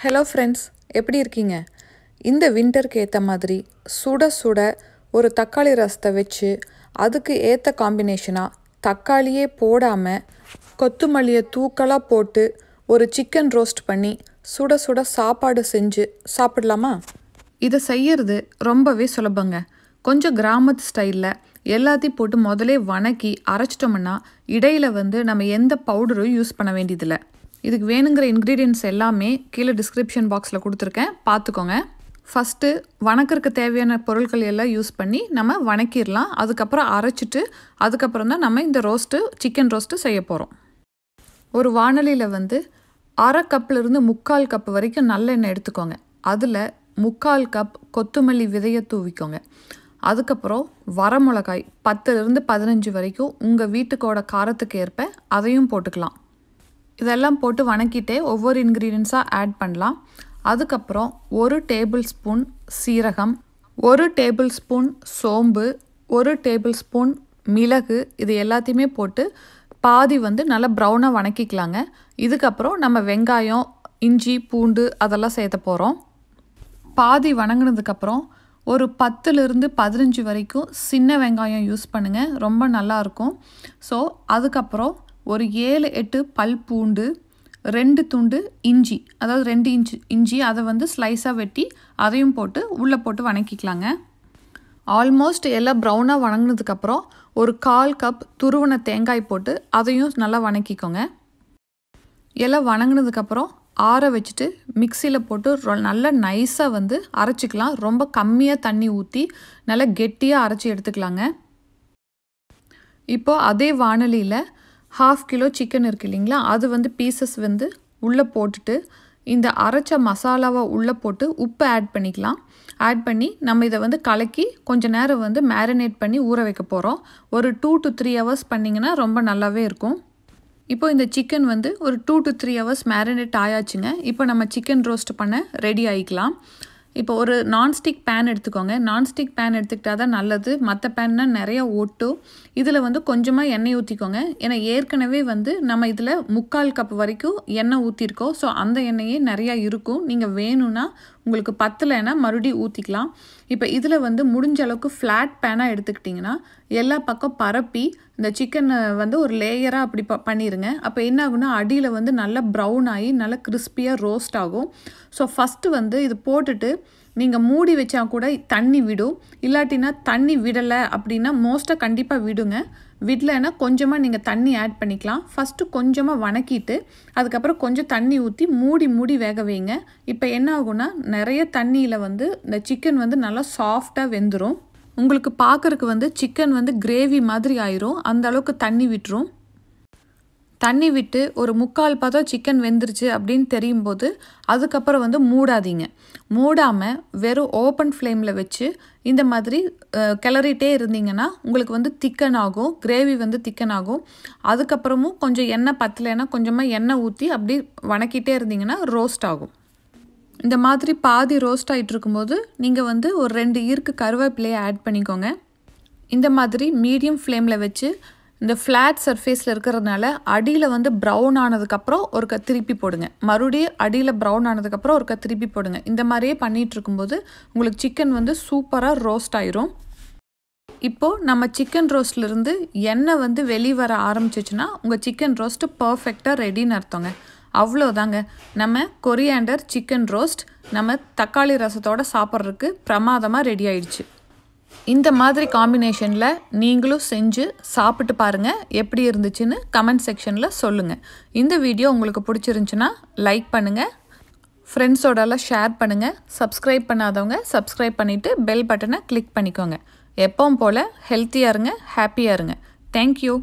hello friends எப்படி இருக்கீங்க இந்த வின்டருக்கு ஏற்ற மாதிரி சுட சுட ஒரு தக்காளி ரசத்தை வச்சு அதுக்கு ஏற்ற காம்பினேஷனாக தக்காளியே போடாமல் கொத்துமல்லியை தூக்கலாக போட்டு ஒரு சிக்கன் ரோஸ்ட் பண்ணி சுட சுட சாப்பாடு செஞ்சு சாப்பிடலாமா இதை செய்யறது ரொம்பவே சுலபங்க கொஞ்சம் கிராமத்து ஸ்டைலில் எல்லாத்தையும் போட்டு முதலே வணக்கி அரைச்சிட்டோம்னா இடையில் வந்து நம்ம எந்த பவுடரும் யூஸ் பண்ண வேண்டியதில்லை இதுக்கு வேணுங்கிற இன்க்ரீடியன்ஸ் எல்லாமே கீழே டிஸ்கிரிப்ஷன் பாக்ஸில் கொடுத்துருக்கேன் பார்த்துக்கோங்க ஃபஸ்ட்டு வணக்கிறதுக்கு தேவையான பொருட்கள் எல்லாம் யூஸ் பண்ணி நம்ம வணக்கிடலாம் அதுக்கப்புறம் அரைச்சிட்டு அதுக்கப்புறம் தான் நம்ம இந்த ரோஸ்ட்டு சிக்கன் ரோஸ்ட்டு செய்ய போகிறோம் ஒரு வானொலியில் வந்து அரை கப்லேருந்து முக்கால் கப் வரைக்கும் நல்லெண்ணெய் எடுத்துக்கோங்க அதில் முக்கால் கப் கொத்தமல்லி விதையை தூவிக்கோங்க அதுக்கப்புறம் வரமிளகாய் பத்துலேருந்து பதினஞ்சு வரைக்கும் உங்கள் வீட்டுக்கோட காரத்துக்கு ஏற்ப அதையும் போட்டுக்கலாம் இதெல்லாம் போட்டு வணக்கிட்டே ஒவ்வொரு இன்க்ரீடியன்ஸாக ஆட் பண்ணலாம் அதுக்கப்புறம் ஒரு டேபிள் ஸ்பூன் சீரகம் ஒரு டேபிள் ஸ்பூன் சோம்பு ஒரு டேபிள் ஸ்பூன் மிளகு இது எல்லாத்தையுமே போட்டு பாதி வந்து நல்லா ப்ரௌனாக வணக்கிக்கலாங்க இதுக்கப்புறம் நம்ம வெங்காயம் இஞ்சி பூண்டு அதெல்லாம் சேர்த்த போகிறோம் பாதி வணங்கினதுக்கப்புறம் ஒரு பத்துலேருந்து பதினஞ்சு வரைக்கும் சின்ன வெங்காயம் யூஸ் பண்ணுங்கள் ரொம்ப நல்லாயிருக்கும் ஸோ அதுக்கப்புறம் ஒரு ஏழு எட்டு பல் பூண்டு ரெண்டு துண்டு இஞ்சி அதாவது ரெண்டு இன்ச்சு இஞ்சி அதை வந்து ஸ்லைஸாக வெட்டி அதையும் போட்டு உள்ளே போட்டு வணக்கிக்கலாங்க ஆல்மோஸ்ட் எல்லாம் ப்ரௌனாக வணங்கினதுக்கப்புறம் ஒரு கால் கப் துருவன தேங்காய் போட்டு அதையும் நல்லா வணக்கிக்கோங்க எல்லாம் வணங்கினதுக்கப்புறம் ஆற வச்சுட்டு மிக்சியில் போட்டு நல்லா நைஸாக வந்து அரைச்சிக்கலாம் ரொம்ப கம்மியாக தண்ணி ஊற்றி நல்லா கெட்டியாக அரைச்சி எடுத்துக்கலாங்க இப்போது அதே வானொலியில் ஹாஃப் கிலோ சிக்கன் இருக்குது இல்லைங்களா அது வந்து பீசஸ் வந்து உள்ளே போட்டுட்டு இந்த அரைச்ச மசாலாவை உள்ளே போட்டு உப்பு ஆட் பண்ணிக்கலாம் ஆட் பண்ணி நம்ம இதை வந்து கலக்கி கொஞ்சம் நேரம் வந்து மேரினேட் பண்ணி ஊற வைக்க போகிறோம் ஒரு டூ டு த்ரீ ஹவர்ஸ் பண்ணிங்கன்னா ரொம்ப நல்லாவே இருக்கும் இப்போ இந்த சிக்கன் வந்து ஒரு two to three hours marinate ஆயாச்சுங்க இப்போ நம்ம சிக்கன் ரோஸ்ட் பண்ண ரெடி ஆகிக்கலாம் இப்போ ஒரு நான்ஸ்டிக் பேன் எடுத்துக்கோங்க நான்ஸ்டிக் பேன் எடுத்துக்கிட்டா தான் நல்லது மற்ற பேன்னா நிறையா ஒட்டும் இதில் வந்து கொஞ்சமாக எண்ணெய் ஊற்றிக்கோங்க ஏன்னா ஏற்கனவே வந்து நம்ம இதில் முக்கால் கப் வரைக்கும் எண்ணெய் ஊற்றிருக்கோம் ஸோ அந்த எண்ணெயே நிறையா இருக்கும் நீங்கள் வேணும்னா உங்களுக்கு பத்தலைன்னா மறுபடியும் ஊற்றிக்கலாம் இப்போ இதில் வந்து முடிஞ்ச அளவுக்கு ஃப்ளாட் பேனாக எடுத்துக்கிட்டிங்கன்னா எல்லா பக்கம் பரப்பி இந்த சிக்கனை வந்து ஒரு லேயராக அப்படி ப பண்ணிடுங்க அப்போ என்ன ஆகுனா அடியில் வந்து நல்லா ப்ரௌன் ஆகி நல்லா கிறிஸ்பியாக ரோஸ்ட் ஆகும் ஸோ ஃபஸ்ட்டு வந்து இது போட்டுட்டு நீங்கள் மூடி வச்சா கூட தண்ணி விடும் இல்லாட்டினா தண்ணி விடலை அப்படின்னா மோஸ்ட்டாக கண்டிப்பாக விடுங்க விடலைன்னா கொஞ்சமாக நீங்கள் தண்ணி ஆட் பண்ணிக்கலாம் ஃபஸ்ட்டு கொஞ்சமாக வணக்கிட்டு அதுக்கப்புறம் கொஞ்சம் தண்ணி ஊற்றி மூடி மூடி வேக வைங்க இப்போ என்ன ஆகுனா நிறைய தண்ணியில் வந்து இந்த சிக்கன் வந்து நல்லா சாஃப்டாக வெந்துடும் உங்களுக்கு பார்க்குறக்கு வந்து சிக்கன் வந்து கிரேவி மாதிரி ஆயிரும் அந்த அளவுக்கு தண்ணி விட்டுரும் தண்ணி விட்டு ஒரு முக்கால் பார்த்தா சிக்கன் வெந்துருச்சு அப்படின்னு தெரியும் போது அதுக்கப்புறம் வந்து மூடாதீங்க மூடாமல் வெறும் ஓப்பன் ஃப்ளேமில் வச்சு இந்த மாதிரி கிளறிட்டே இருந்தீங்கன்னா உங்களுக்கு வந்து திக்கன் ஆகும் கிரேவி வந்து திக்கன் ஆகும் அதுக்கப்புறமும் கொஞ்சம் எண்ணெய் பத்தலைன்னா கொஞ்சமாக எண்ணெய் ஊற்றி அப்படி வணக்கிட்டே இருந்தீங்கன்னா ரோஸ்ட் ஆகும் இந்த மாதிரி பாதி ரோஸ்ட் ஆகிட்டு இருக்கும்போது நீங்கள் வந்து ஒரு ரெண்டு ஈர்க்கு கருவேப்பிலையை ஆட் பண்ணிக்கோங்க இந்த மாதிரி மீடியம் ஃப்ளேமில் வச்சு இந்த ஃப்ளாட் சர்ஃபேஸில் இருக்கிறதுனால அடியில் வந்து ப்ரௌன் ஆனதுக்கப்புறம் ஒரு க திருப்பி போடுங்க மறுபடியும் அடியில் ப்ரௌன் ஆனதுக்கப்புறம் க திருப்பி போடுங்க இந்த மாதிரியே பண்ணிகிட்டு இருக்கும்போது உங்களுக்கு சிக்கன் வந்து சூப்பராக ரோஸ்ட் ஆயிரும் இப்போது நம்ம சிக்கன் ரோஸ்ட்லேருந்து எண்ணெய் வந்து வெளியே வர ஆரம்பிச்சிச்சுன்னா உங்கள் சிக்கன் ரோஸ்ட்டு பர்ஃபெக்டாக ரெடின்னு அர்த்தங்க அவ்வளோதாங்க நம்ம கொரியாண்டர் சிக்கன் ரோஸ்ட் நம்ம தக்காளி ரசத்தோட சாப்பிட்றதுக்கு பிரமாதமாக ரெடி ஆயிடுச்சு இந்த மாதிரி காம்பினேஷனில் நீங்களும் செஞ்சு சாப்பிட்டு பாருங்கள் எப்படி இருந்துச்சுன்னு கமெண்ட் செக்ஷனில் சொல்லுங்கள் இந்த வீடியோ உங்களுக்கு பிடிச்சிருந்துச்சுன்னா லைக் பண்ணுங்கள் ஃப்ரெண்ட்ஸோடலாம் ஷேர் பண்ணுங்கள் சப்ஸ்கிரைப் பண்ணாதவங்க சப்ஸ்கிரைப் பண்ணிவிட்டு பெல் பட்டனை கிளிக் பண்ணிக்கோங்க எப்பவும் போல் ஹெல்த்தியாக இருங்க ஹாப்பியாக இருங்க தேங்க்யூ